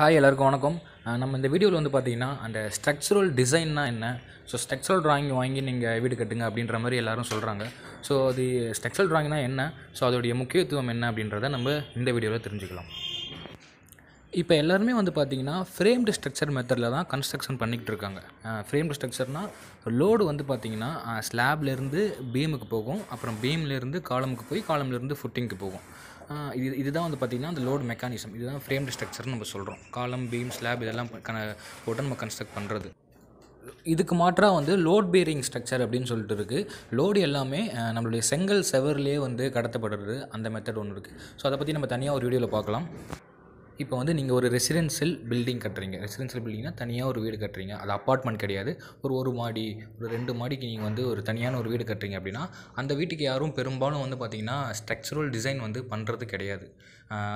hi எல்லாருக்கும் வணக்கம் நம்ம இந்த வீடியோவில் வந்து பார்த்திங்கன்னா அந்த ஸ்ட்ரக்சரல் டிசைன்னா என்ன ஸோ ஸ்ட்ரக்சரல் ட்ராயிங் வாங்கி நீங்கள் வீடு கட்டுங்க அப்படின்ற மாதிரி எல்லோரும் சொல்கிறாங்க ஸோ அது ஸ்ட்ரக்சரல் ட்ராயிங்னா என்ன ஸோ அதோடைய முக்கியத்துவம் என்ன அப்படின்றத நம்ம இந்த வீடியோவில் தெரிஞ்சுக்கலாம் இப்போ எல்லாருமே வந்து பார்த்தீங்கன்னா ஃப்ரேம்டு ஸ்ட்ரக்சர் மெத்தடில் தான் கன்ஸ்ட்ரக்ஷன் பண்ணிக்கிட்டு இருக்காங்க ஃப்ரேம்டு ஸ்ட்ரக்சர்னால் லோடு வந்து பார்த்திங்கன்னா ஸ்லாப்லேருந்து பீமுக்கு போகும் அப்புறம் பீம்லேருந்து காலமுக்கு போய் காலம்லேருந்து ஃபுட்டிங்க்கு போகும் இது இதுதான் வந்து பார்த்திங்கன்னா அந்த லோடு மெக்கானிசம் இதுதான் ஃப்ரேம்டு ஸ்ட்ரக்சர்னு நம்ம சொல்கிறோம் காலம் பீம் ஸ்லாப் இதெல்லாம் போட்டு நம்ம கன்ஸ்ட்ரக்ட் பண்ணுறது இதுக்கு மாற்றாக வந்து லோட் பேரிங் ஸ்ட்ரக்சர் அப்படின்னு சொல்லிட்டு இருக்குது லோடு எல்லாமே நம்மளுடைய செங்கல் செவர்லேயே வந்து கடத்தப்படுறது அந்த மெத்தட் ஒன்று இருக்குது ஸோ அதை பற்றி நம்ம தனியாக ஒரு வீடியோவில் பார்க்கலாம் இப்போ வந்து நீங்கள் ஒரு ரெசிடென்ஷியல் பில்டிங் கட்டுறீங்க ரெசிடென்ஷியல் பில்டிங்னா தனியாக ஒரு வீடு கட்டுறீங்க அது அப்பார்ட்மெண்ட் கிடையாது ஒரு ஒரு மாடி ஒரு ரெண்டு மாடிக்கு நீங்கள் வந்து ஒரு தனியான ஒரு வீடு கட்டுறீங்க அப்படின்னா அந்த வீட்டுக்கு யாரும் பெரும்பாலும் வந்து பார்த்திங்கன்னா ஸ்ட்ரக்சரல் டிசைன் வந்து பண்ணுறது கிடையாது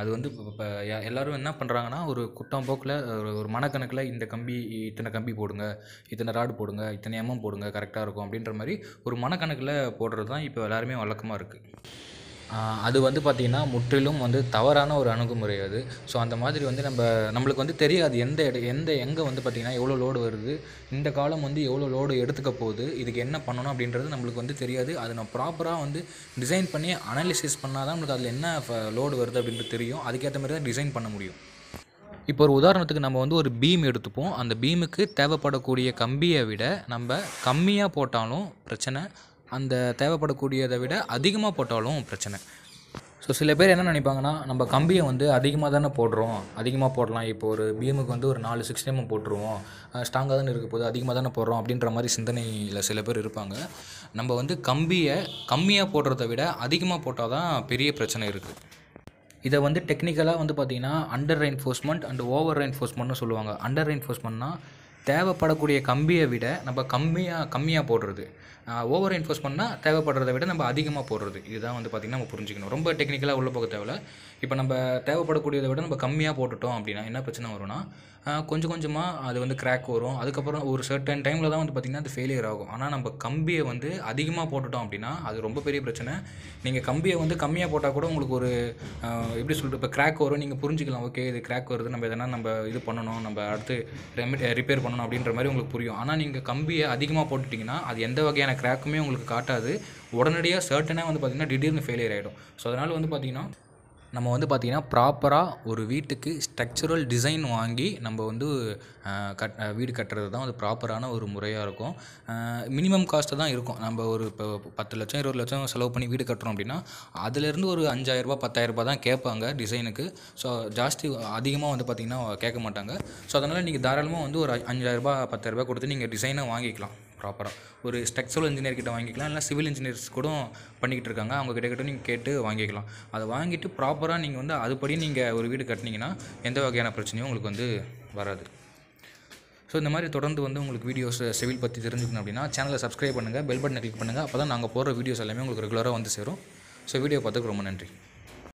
அது வந்து இப்போ எல்லோரும் என்ன பண்ணுறாங்கன்னா ஒரு குட்டம் போக்கில் ஒரு மனக்கணக்கில் இந்த கம்பி இத்தனை கம்பி போடுங்க இத்தனை ராடு போடுங்க இத்தனை எம்எம் போடுங்க கரெக்டாக இருக்கும் அப்படின்ற மாதிரி ஒரு மனக்கணக்கில் போடுறது தான் இப்போ எல்லாருமே வழக்கமாக இருக்குது அது வந்து பார்த்திங்கன்னா முற்றிலும் வந்து தவறான ஒரு அணுகுமுறை அது ஸோ அந்த மாதிரி வந்து நம்ம நம்மளுக்கு வந்து தெரியாது எந்த எடு எந்த எங்கே வந்து பார்த்திங்கன்னா எவ்வளோ லோடு வருது இந்த காலம் வந்து எவ்வளோ லோடு எடுத்துக்க போகுது இதுக்கு என்ன பண்ணணும் அப்படின்றது நம்மளுக்கு வந்து தெரியாது அதை நம்ம ப்ராப்பராக வந்து டிசைன் பண்ணி அனாலிசிஸ் பண்ணால் தான் நம்மளுக்கு அதில் என்ன லோடு வருது அப்படின்றது தெரியும் அதுக்கேற்ற மாதிரி தான் டிசைன் பண்ண முடியும் இப்போ ஒரு உதாரணத்துக்கு நம்ம வந்து ஒரு பீம் எடுத்துப்போம் அந்த பீமுக்கு தேவைப்படக்கூடிய கம்பியை விட நம்ம கம்மியாக போட்டாலும் பிரச்சனை அந்த தேவைப்படக்கூடியதை விட அதிகமாக போட்டாலும் பிரச்சனை ஸோ சில பேர் என்ன நினைப்பாங்கன்னா நம்ம கம்பியை வந்து அதிகமாக தானே போடுறோம் அதிகமாக போடலாம் இப்போ ஒரு பிஎம்முக்கு வந்து ஒரு நாலு சிக்ஸ் எம்எம் போட்டுருவோம் ஸ்ட்ராங்காக தானே இருக்க போது அதிகமாக தானே போடுறோம் அப்படின்ற மாதிரி சிந்தனையில் சில பேர் இருப்பாங்க நம்ம வந்து கம்பியை கம்மியாக போடுறத விட அதிகமாக போட்டால் தான் பெரிய பிரச்சனை இருக்குது இதை வந்து டெக்னிக்கலாக வந்து பார்த்திங்கன்னா அண்டர் ரெயின்ஃபோர்ஸ்மெண்ட் அண்ட் ஓவர் ரெயின்ஃபோர்ஸ்மெண்ட்னு சொல்லுவாங்க அண்டர் ரெயின்ஃபோர்ஸ்மெண்ட்னா தேவைப்படக்கூடிய கம்பியை விட நம்ம கம்மியாக கம்மியாக போடுறது ஓவர் இன்ஃபோர்ஸ் பண்ணால் தேவைப்படுறத விட நம்ம அதிகமாக போடுறது இதுதான் வந்து பார்த்திங்கன்னா நம்ம புரிஞ்சுக்கணும் ரொம்ப டெக்னிக்கலாக உள்ள போக தேவை இப்போ நம்ம தேவைப்படக்கூடியதை விட நம்ம கம்மியாக போட்டுட்டோம் அப்படின்னா என்ன பிரச்சனை வரும்னா கொஞ்சம் கொஞ்சமாக அது வந்து கிராக் வரும் அதுக்கப்புறம் ஒரு சர்டன் டைமில் தான் வந்து பார்த்திங்கன்னா அது ஃபெயிலியர் ஆகும் ஆனால் நம்ம கம்பியை வந்து அதிகமாக போட்டுட்டோம் அப்படின்னா அது ரொம்ப பெரிய பிரச்சனை நீங்கள் கம்பியை வந்து கம்மியாக போட்டால் கூட உங்களுக்கு ஒரு எப்படி சொல்லிட்டு இப்போ கிராக் வரும் நீங்கள் புரிஞ்சுக்கலாம் ஓகே இது கிராக் வருது நம்ம எதனா நம்ம இது பண்ணணும் நம்ம அடுத்து ரெமி ரிப்பேர் பண்ணணும் பண்ணணும் அப்படின்ற மாதிரி உங்களுக்கு புரியும் ஆனால் நீங்கள் கம்பியை அதிகமாக போட்டுட்டிங்கன்னா அது எந்த வகையான கிராக்குமே உங்களுக்கு காட்டாது உடனடியாக சர்ட்டனாக வந்து பார்த்திங்கன்னா திடீர்னு ஃபெயிலியர் ஆகிடும் ஸோ அதனால் வந்து பார்த்திங்கன்னா நம்ம வந்து பார்த்திங்கன்னா ப்ராப்பராக ஒரு வீட்டுக்கு ஸ்ட்ரக்சரல் டிசைன் வாங்கி நம்ம வந்து கட் வீடு கட்டுறது தான் அது ப்ராப்பரான ஒரு முறையாக இருக்கும் மினிமம் காஸ்ட்டு தான் இருக்கும் நம்ம ஒரு இப்போ பத்து லட்சம் இருபது லட்சம் செலவு பண்ணி வீடு கட்டுறோம் அப்படின்னா அதுலேருந்து ஒரு அஞ்சாயிரரூபா பத்தாயிரரூபா தான் கேட்பாங்க டிசைனுக்கு ஸோ ஜாஸ்தி அதிகமாக வந்து பார்த்திங்கன்னா கேட்க மாட்டாங்க ஸோ அதனால் நீங்கள் தாராளமாக வந்து ஒரு அஞ்சாயிரரூபா பத்தாயிரரூபா கொடுத்து நீங்கள் டிசைனை வாங்கிக்கலாம் ப்ராப்பராக ஒரு ஸ்ட்ரக்சரல் இன்ஜினியர் கிட்ட வாங்கிக்கலாம் இல்லை சிவில் இன்ஜினியர்ஸ் கூட பண்ணிக்கிட்டு இருக்காங்க அவங்க கிட்ட கிட்ட நீங்கள் கேட்டு வாங்கிக்கலாம் அதை வாங்கிட்டு ப்ராப்பராக நீங்கள் வந்து அதுபடி நீங்கள் ஒரு வீடு கட்டினீங்கன்னா எந்த வகையான பிரச்சனையும் உங்களுக்கு வந்து வராது ஸோ இந்த மாதிரி தொடர்ந்து வந்து உங்களுக்கு வீடியோஸ் சிவில் பற்றி தெரிஞ்சுக்கணும் அப்படின்னா சேனலை சப்ஸ்கிரைப் பண்ணுங்கள் பெல் பட்டனை கிளிக் பண்ணுங்கள் அப்போ தான் நாங்கள் போடுற வீடியோஸ் எல்லாமே உங்களுக்கு ரெகுலராக வந்து சேரும் ஸோ வீடியோ பார்த்துக்கு ரொம்ப நன்றி